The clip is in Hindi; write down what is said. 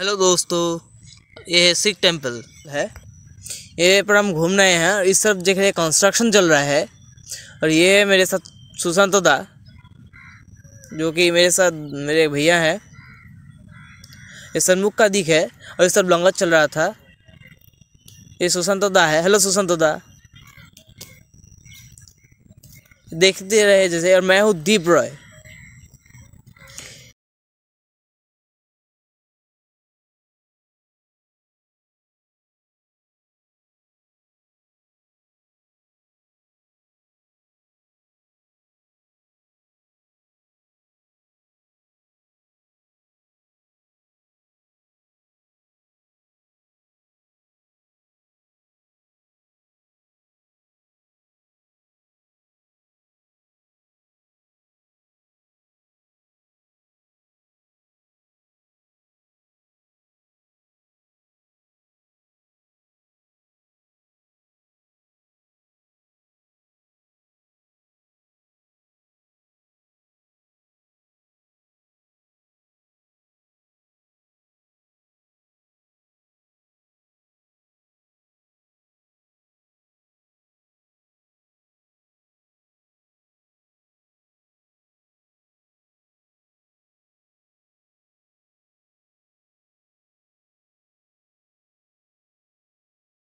हेलो दोस्तों ये सिख टेम्पल है ये पर हम घूम रहे हैं और इस तरफ देख रहे कंस्ट्रक्शन चल रहा है और ये है मेरे साथ सुशांत दा जो कि मेरे साथ मेरे भैया हैं ये सन्मुख का दिख है और इस तरफ लंगत चल रहा था ये सुशांत दा है हेलो सुशांत दा देखते रहे जैसे और मैं हूँ दीप रॉय